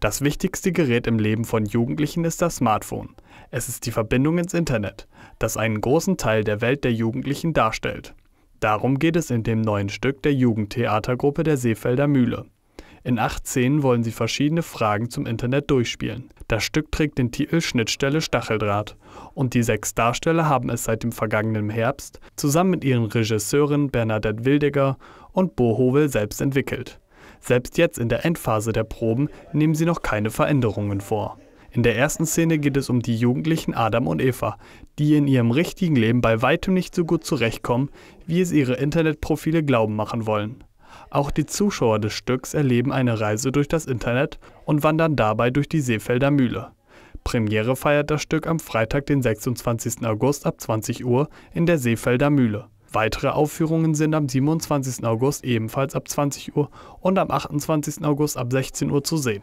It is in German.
Das wichtigste Gerät im Leben von Jugendlichen ist das Smartphone. Es ist die Verbindung ins Internet, das einen großen Teil der Welt der Jugendlichen darstellt. Darum geht es in dem neuen Stück der Jugendtheatergruppe der Seefelder Mühle. In acht Szenen wollen sie verschiedene Fragen zum Internet durchspielen. Das Stück trägt den Titel Schnittstelle Stacheldraht und die sechs Darsteller haben es seit dem vergangenen Herbst zusammen mit ihren Regisseuren Bernadette Wildegger und Bohovel selbst entwickelt. Selbst jetzt in der Endphase der Proben nehmen sie noch keine Veränderungen vor. In der ersten Szene geht es um die Jugendlichen Adam und Eva, die in ihrem richtigen Leben bei weitem nicht so gut zurechtkommen, wie es ihre Internetprofile glauben machen wollen. Auch die Zuschauer des Stücks erleben eine Reise durch das Internet und wandern dabei durch die Seefelder Mühle. Premiere feiert das Stück am Freitag, den 26. August ab 20 Uhr in der Seefelder Mühle. Weitere Aufführungen sind am 27. August ebenfalls ab 20 Uhr und am 28. August ab 16 Uhr zu sehen.